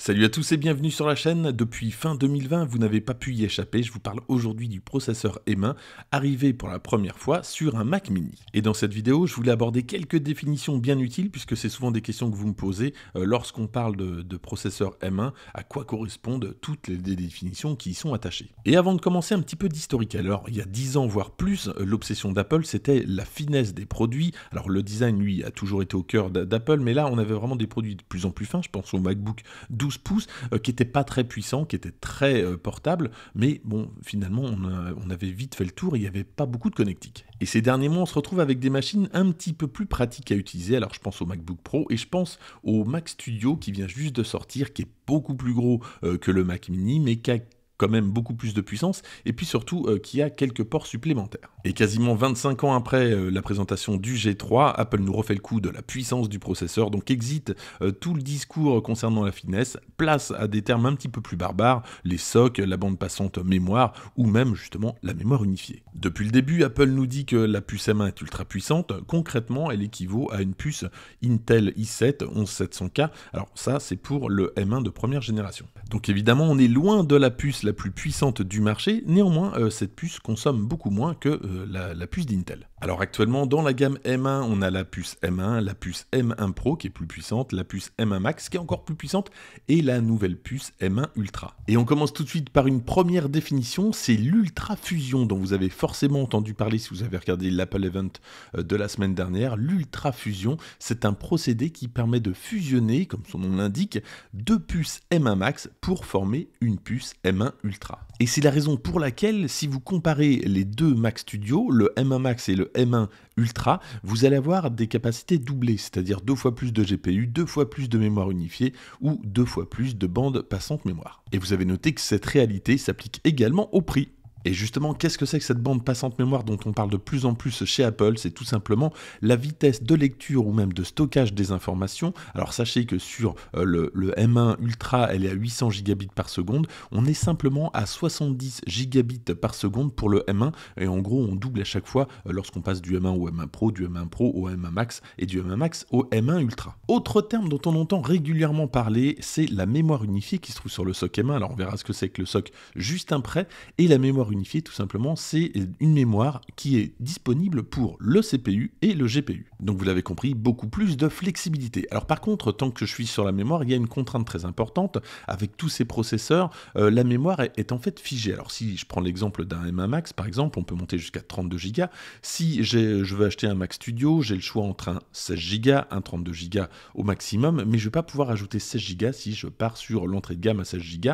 Salut à tous et bienvenue sur la chaîne. Depuis fin 2020, vous n'avez pas pu y échapper. Je vous parle aujourd'hui du processeur M1 arrivé pour la première fois sur un Mac mini. Et dans cette vidéo, je voulais aborder quelques définitions bien utiles puisque c'est souvent des questions que vous me posez euh, lorsqu'on parle de, processeur M1, à quoi correspondent toutes les, les définitions qui y sont attachées. Et avant de commencer, un petit peu d'historique. Alors, il y a 10 ans voire plus, euh, l'obsession d'Apple, c'était la finesse des produits. Alors, le design, lui, a toujours été au cœur d'Apple, mais là, on avait vraiment des produits de plus en plus fins. Je pense au MacBook 12 pouces euh, qui était pas très puissant, qui était très euh, portable, mais bon, finalement, on, avait vite fait le tour, il n'y avait pas beaucoup de connectique. Et ces derniers mois, on se retrouve avec des machines un petit peu plus pratiques à utiliser. Alors, je pense au MacBook Pro et je pense au Mac Studio qui vient juste de sortir, qui est beaucoup plus gros euh, que le Mac Mini, mais qui a quand même beaucoup plus de puissance, et puis surtout euh, qui a quelques ports supplémentaires. Et quasiment 25 ans après euh, la présentation du G3, Apple nous refait le coup de la puissance du processeur, donc exit euh, tout le discours concernant la finesse, place à des termes un petit peu plus barbares, les SOC, la bande passante mémoire, ou même justement la mémoire unifiée. Depuis le début, Apple nous dit que la puce M1 est ultra puissante, concrètement elle équivaut à une puce Intel i7 11700K, alors ça c'est pour le M1 de première génération. Donc évidemment on est loin de la puce la plus puissante du marché, néanmoins euh, cette puce consomme beaucoup moins que euh, la, la, puce d'Intel. Alors actuellement dans la gamme M1 on a la puce M1, la puce M1 Pro qui est plus puissante, la puce M1 Max qui est encore plus puissante et la nouvelle puce M1 Ultra. Et on commence tout de suite par une première définition, c'est l'ultra fusion dont vous avez forcément entendu parler si vous avez regardé l'Apple Event euh, de la semaine dernière. L'ultra fusion c'est un procédé qui permet de fusionner, comme son nom l'indique, deux puces M1 Max pour former une puce M1 Ultra. Et c'est la raison pour laquelle, si vous comparez les deux Mac Studio, le M1 Max et le M1 Ultra, vous allez avoir des capacités doublées, c'est-à-dire deux fois plus de GPU, deux fois plus de mémoire unifiée ou deux fois plus de bande passante mémoire. Et vous avez noté que cette réalité s'applique également au prix. Et justement, qu'est-ce que c'est que cette bande passante mémoire dont on parle de plus en plus chez Apple C'est tout simplement la vitesse de lecture ou même de stockage des informations. Alors sachez que sur euh, le, M1 Ultra, elle est à 800 gigabits par seconde. On est simplement à 70 gigabits par seconde pour le M1. Et en gros, on double à chaque fois euh, lorsqu'on passe du M1 au M1 Pro, du M1 Pro au M1 Max et du M1 Max au M1 Ultra. Autre terme dont on entend régulièrement parler, c'est la mémoire unifiée qui se trouve sur le SOC M1. Alors on verra ce que c'est que le SOC juste après. Et la mémoire unifié tout simplement, c'est une mémoire qui est disponible pour le CPU et le GPU. Donc vous l'avez compris, beaucoup plus de flexibilité. Alors par contre, tant que je suis sur la mémoire, il y a une contrainte très importante. Avec tous ces processeurs, euh, la mémoire est, en fait figée. Alors si je prends l'exemple d'un M1 Max, par exemple, on peut monter jusqu'à 32 Go. Si je veux acheter un Mac Studio, j'ai le choix entre un 16 Go, un 32 Go au maximum, mais je ne vais pas pouvoir ajouter 16 Go si je pars sur l'entrée de gamme à 16 Go.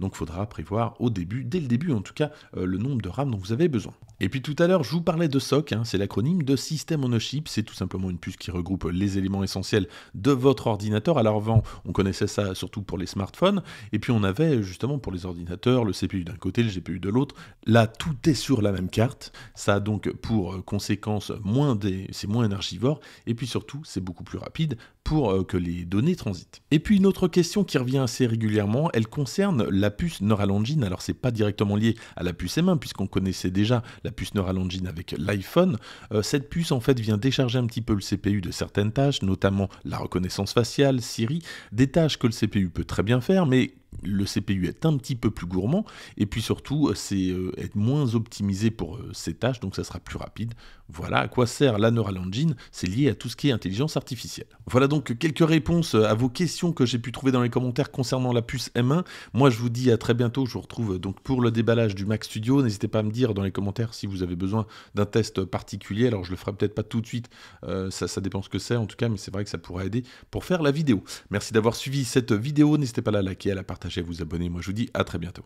Donc il faudra prévoir au début, dès le début en tout cas, euh, le nombre de RAM dont vous avez besoin. Et puis tout à l'heure, je vous parlais de SOC, hein, c'est l'acronyme de System on c'est tout simplement une puce qui regroupe les éléments essentiels de votre ordinateur. Alors avant, on connaissait ça surtout pour les smartphones, et puis on avait justement pour les ordinateurs le CPU d'un côté, le GPU de l'autre. Là, tout est sur la même carte, ça a donc pour euh, conséquence moins des... c'est moins énergivore, et puis surtout, c'est beaucoup plus rapide pour euh, que les données transitent. Et puis une autre question qui revient assez régulièrement, elle concerne la puce Neural Engine, alors c'est pas directement lié à la puce ses puisqu'on connaissait déjà la puce Neural Engine avec l'iPhone. Euh, cette puce, en fait, vient décharger un petit peu le CPU de certaines tâches, notamment la reconnaissance faciale, Siri, des tâches que le CPU peut très bien faire, mais le CPU est un petit peu plus gourmand et puis surtout euh, c'est euh, être moins optimisé pour euh, ces tâches donc ça sera plus rapide. Voilà à quoi sert la Neural Engine, c'est lié à tout ce qui est intelligence artificielle. Voilà donc quelques réponses à vos questions que j'ai pu trouver dans les commentaires concernant la puce M1. Moi je vous dis à très bientôt, je vous retrouve donc pour le déballage du Mac Studio. N'hésitez pas à me dire dans les commentaires si vous avez besoin d'un test particulier. Alors je le ferai peut-être pas tout de suite, ça, ça dépend ce que c'est en tout cas, mais c'est vrai que ça pourrait aider pour faire la vidéo. Merci d'avoir suivi cette vidéo, n'hésitez pas à la liker, à la partager vous abonner, Moi, je vous dis à très bientôt.